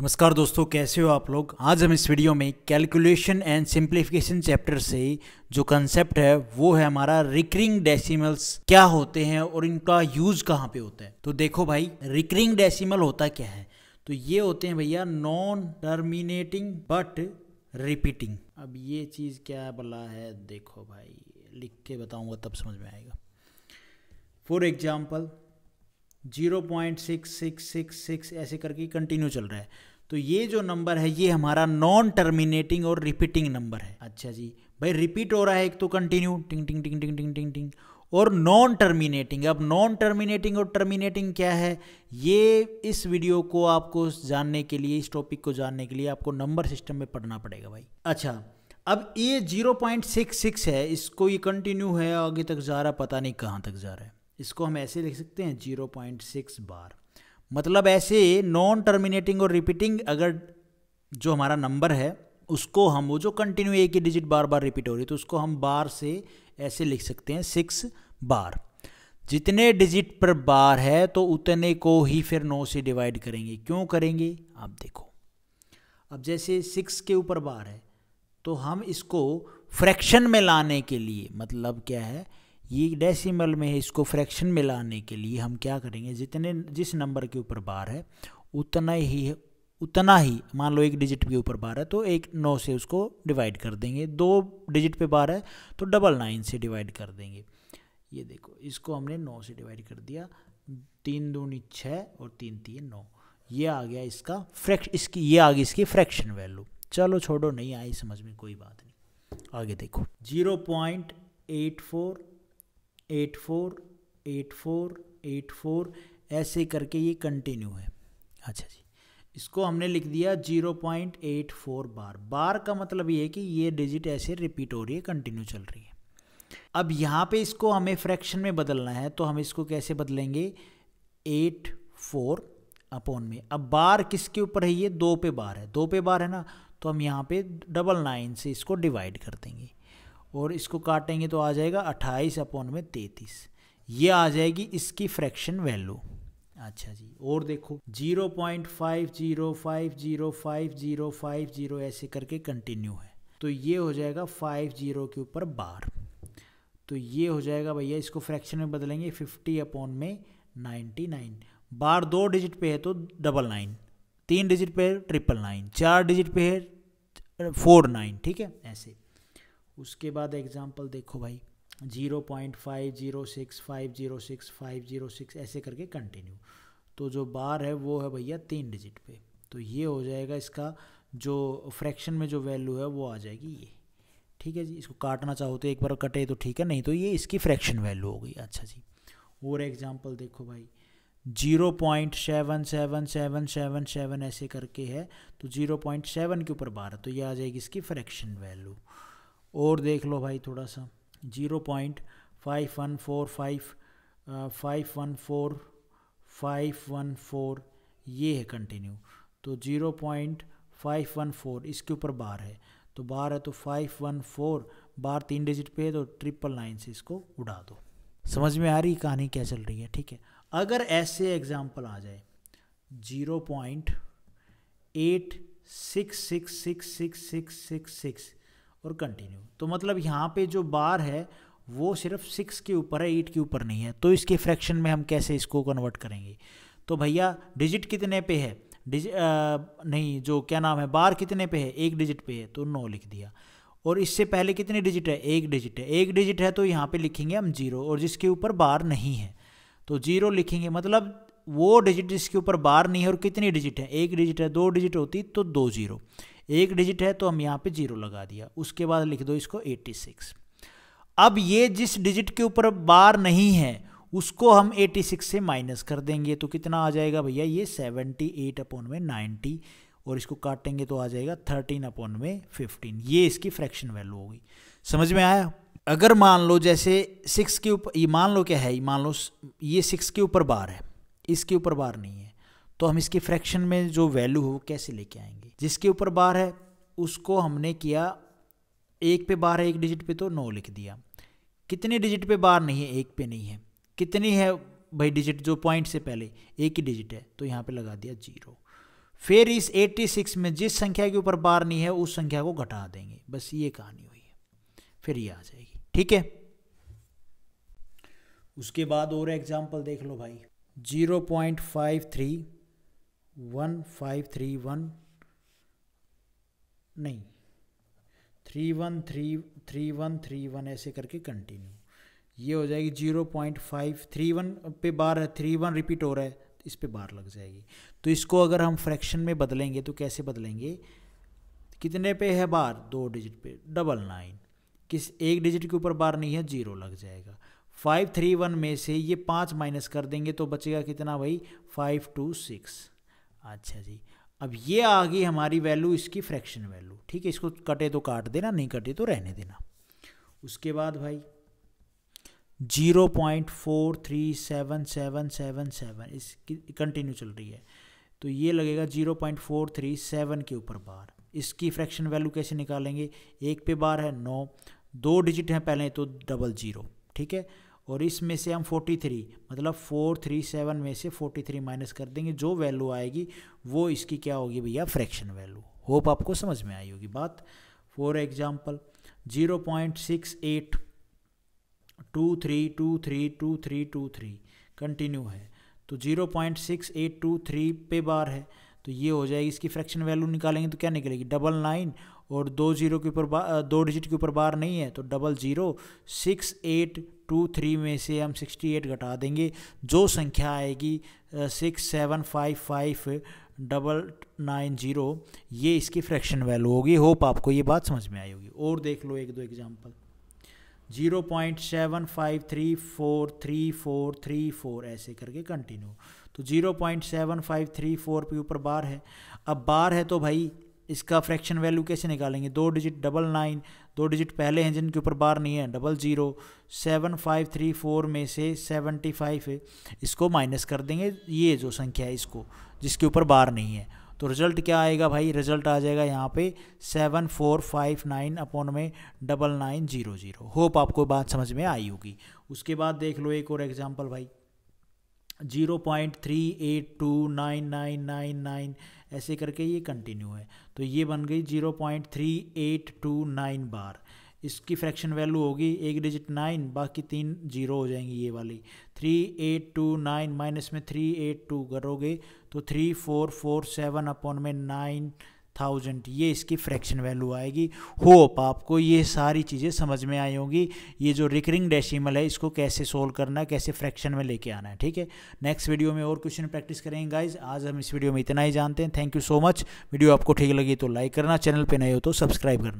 नमस्कार दोस्तों कैसे हो आप लोग आज हम इस वीडियो में कैलकुलेशन एंड सिंप्लीफिकेशन चैप्टर से जो कंसेप्ट है वो है हमारा रिकरिंग डेसिमल्स क्या होते हैं और इनका यूज कहाँ पे होता है तो देखो भाई रिकरिंग डेसिमल होता क्या है तो ये होते हैं भैया नॉन टर्मिनेटिंग बट रिपीटिंग अब ये चीज़ क्या बला है देखो भाई लिख के बताऊंगा तब समझ में आएगा for example zero point six six six six ऐसे करके कंटिन्यू चल रहा है तो ये जो नंबर है ये हमारा नॉन टर्मिनेटिंग और रिपीटिंग नंबर है अच्छा जी भाई रिपीट हो रहा है एक तो कंटिन्यू टिंग ting ting ting ting ting ting और नॉन टर्मिनेटिंग अब नॉन टर्मिनेटिंग और टर्मिनेटिंग क्या है ये इस वीडियो को आपको जानने के लिए इस टॉपिक को जानने के लिए आपको नंबर सिस्टम में पढ़ना पड़ेगा भाई अच्छा अब ये 0.66 है इसको ये कंटिन्यू है आगे तक जा रहा पता नहीं कहाँ तक जा रहा है इसको हम ऐसे लिख सकते हैं 0.6 बार मतलब ऐसे नॉन टर्मिनेटिंग और रिपीटिंग अगर जो हमारा नंबर है उसको हम वो जो कंटिन्यू एक ही डिजिट बार बार रिपीट हो रही है तो उसको हम बार से ऐसे लिख सकते हैं सिक्स बार जितने डिजिट पर बार है तो उतने को ही फिर नौ से डिवाइड करेंगे क्यों करेंगे आप देखो अब जैसे सिक्स के ऊपर बार है तो हम इसको फ्रैक्शन में लाने के लिए मतलब क्या है ये डेसिमल में है इसको फ्रैक्शन में लाने के लिए हम क्या करेंगे जितने जिस नंबर के ऊपर बार है उतना ही है उतना ही मान लो एक डिजिट के ऊपर बार है तो एक नौ से उसको डिवाइड कर देंगे दो डिजिट पे बार है तो डबल नाइन से डिवाइड कर देंगे ये देखो इसको हमने नौ से डिवाइड कर दिया तीन दूनी छः और तीन तीन नौ ये आ गया इसका फ्रैक्श इसकी ये आ गई इसकी फ्रैक्शन वैल्यू चलो छोड़ो नहीं आई समझ में कोई बात नहीं आगे देखो zero point eight four eight four eight four eight four ऐसे करके ये कंटिन्यू है अच्छा जी इसको हमने लिख दिया zero point eight four bar bar का मतलब ये है कि ये डिजिट ऐसे रिपीट हो रही है कंटिन्यू चल रही है अब यहाँ पे इसको हमें फ्रैक्शन में बदलना है तो हम इसको कैसे बदलेंगे एट फोर अपॉन में अब बार किसके ऊपर है ये दो पे बार है दो पे बार है ना तो हम यहाँ पे डबल नाइन से इसको डिवाइड कर देंगे और इसको काटेंगे तो आ जाएगा अट्ठाईस अपॉन में तैतीस ये आ जाएगी इसकी फ्रैक्शन वैल्यू अच्छा जी और देखो zero point five zero five zero five zero five zero ऐसे करके कंटिन्यू है तो ये हो जाएगा फाइव जीरो के ऊपर बार तो ये हो जाएगा भैया इसको फ्रैक्शन में बदलेंगे फिफ्टी अपॉन में नाइन्टी नाइन बार दो डिजिट पे है तो डबल नाइन तीन डिजिट पे है ट्रिपल नाइन चार डिजिट पे है फोर नाइन ठीक है ऐसे उसके बाद एग्जाम्पल देखो भाई zero point five zero six five zero six five zero six ऐसे करके कंटिन्यू तो जो बार है वो है भैया तीन डिजिट पे तो ये हो जाएगा इसका जो फ्रैक्शन में जो वैल्यू है वो आ जाएगी ये ठीक है जी इसको काटना चाहो तो एक बार कटे तो ठीक है नहीं तो ये इसकी फ्रैक्शन वैल्यू हो गई अच्छा जी और एग्जाम्पल देखो भाई zero point seven seven seven seven seven ऐसे करके है तो जीरो पॉइंट सेवन के ऊपर बार है तो ये आ जाएगी इसकी फ्रैक्शन वैल्यू और देख लो भाई थोड़ा सा zero point five one four five five one four five one four ये है कंटिन्यू तो zero point five one four इसके ऊपर बार है तो बार है तो फाइव वन फोर बार तीन डिजिट पे है तो ट्रिपल नाइन से इसको उड़ा दो समझ में आ रही कहानी क्या चल रही है ठीक है अगर ऐसे एग्जाम्पल आ जाए zero point eight six six six six six six six और कंटिन्यू तो मतलब यहाँ पे जो बार है वो सिर्फ सिक्स के ऊपर है एट के ऊपर नहीं है तो इसके फ्रैक्शन में हम कैसे इसको कन्वर्ट करेंगे तो भैया डिजिट कितने पे है डिज नहीं जो क्या नाम है बार कितने पे है एक डिजिट पे है तो नौ लिख दिया और इससे पहले कितने डिजिट है एक डिजिट है एक डिजिट है तो यहाँ पे लिखेंगे हम जीरो और जिसके ऊपर बार नहीं है तो जीरो लिखेंगे मतलब वो डिजिट जिसके ऊपर बार नहीं है और कितनी डिजिट है एक डिजिट है दो डिजिट होती तो दो जीरो एक डिजिट है तो हम यहाँ पे जीरो लगा दिया उसके बाद लिख दो इसको 86 अब ये जिस डिजिट के ऊपर बार नहीं है उसको हम 86 से माइनस कर देंगे तो कितना आ जाएगा भैया ये 78 अपॉन में नाइन्टी और इसको काटेंगे तो आ जाएगा 13 अपॉन में 15 ये इसकी फ्रैक्शन वैल्यू होगी समझ में आया अगर मान लो जैसे सिक्स के ऊपर ये मान लो क्या है ये मान लो ये सिक्स के ऊपर बार है इसके ऊपर बार नहीं है तो हम इसके फ्रैक्शन में जो वैल्यू हो कैसे लेके आएंगे जिसके ऊपर बार है उसको हमने किया एक पे बार है एक डिजिट पे तो नौ लिख दिया कितने डिजिट पे बार नहीं है एक पे नहीं है कितनी है भाई डिजिट जो पॉइंट से पहले एक ही डिजिट है तो यहाँ पे लगा दिया जीरो फिर इस 86 में जिस संख्या के ऊपर बार नहीं है उस संख्या को घटा देंगे बस ये कहानी हुई है फिर ये आ जाएगी ठीक है उसके बाद और एग्जाम्पल देख लो भाई zero point five three one five three one नहीं three one three three one three one ऐसे करके कंटिन्यू ये हो जाएगी zero point five three one पे बार है थ्री वन रिपीट हो रहा है तो इस पर बार लग जाएगी तो इसको अगर हम फ्रैक्शन में बदलेंगे तो कैसे बदलेंगे कितने पे है बार दो डिजिट पे डबल नाइन किस एक डिजिट के ऊपर बार नहीं है जीरो लग जाएगा फाइव थ्री वन में से ये पाँच माइनस कर देंगे तो बचेगा कितना भाई फाइव टू सिक्स अच्छा जी अब ये आ गई हमारी वैल्यू इसकी फ्रैक्शन वैल्यू ठीक है इसको कटे तो काट देना नहीं कटे तो रहने देना उसके बाद भाई zero point four three seven seven seven seven इसकी कंटिन्यू चल रही है तो ये लगेगा zero point four three seven के ऊपर बार इसकी फ्रैक्शन वैल्यू कैसे निकालेंगे एक पे बार है नौ दो डिजिट हैं पहले तो डबल जीरो ठीक है और इसमें से हम 43 मतलब 437 में से 43 माइनस कर देंगे जो वैल्यू आएगी वो इसकी क्या होगी भैया फ्रैक्शन वैल्यू होप आपको समझ में आई होगी बात for example zero point six eight two three two three two three two three continue है तो zero point six eight two three पे बार है तो ये हो जाएगी इसकी फ्रैक्शन वैल्यू निकालेंगे तो क्या निकलेगी डबल नाइन और दो जीरो के ऊपर दो डिजिट के ऊपर बार नहीं है तो double zero six eight two three में से हम सिक्सटी एट घटा देंगे जो संख्या आएगी six seven five five double nine zero ये इसकी फ्रैक्शन वैल्यू होगी होप आपको ये बात समझ में आई होगी और देख लो एक दो example zero point seven five three four three four three four ऐसे करके कंटिन्यू तो zero point seven five three four पे ऊपर बार है अब बार है तो भाई इसका फ्रैक्शन वैल्यू कैसे निकालेंगे दो डिजिट डबल नाइन दो डिजिट पहले हैं जिनके ऊपर बार नहीं है double zero seven five three four में से सेवेंटी फाइव है इसको माइनस कर देंगे ये जो संख्या है इसको जिसके ऊपर बार नहीं है तो रिजल्ट क्या आएगा भाई रिजल्ट आ जाएगा यहाँ पे seven four five nine upon में double nine zero zero hope आपको बात समझ में आई होगी उसके बाद देख लो एक और एग्जाम्पल भाई zero point three eight two nine nine nine nine ऐसे करके ये कंटिन्यू है तो ये बन गई zero point three eight two nine bar इसकी फ्रैक्शन वैल्यू होगी एक डिजिट नाइन बाकी तीन जीरो हो जाएंगी ये वाली three eight two nine minus में थ्री एट टू करोगे तो three four four seven upon में नाइन थाउजेंड ये इसकी फ्रैक्शन वैल्यू आएगी होप आपको ये सारी चीज़ें समझ में आई होंगी ये जो रिकरिंग डेसिमल है इसको कैसे सोल्व करना है कैसे फ्रैक्शन में लेके आना है ठीक है नेक्स्ट वीडियो में और क्वेश्चन प्रैक्टिस करेंगे गाइज आज हम इस वीडियो में इतना ही जानते हैं thank you so much video आपको ठीक लगी तो लाइक करना चैनल पर नए हो तो सब्सक्राइब करना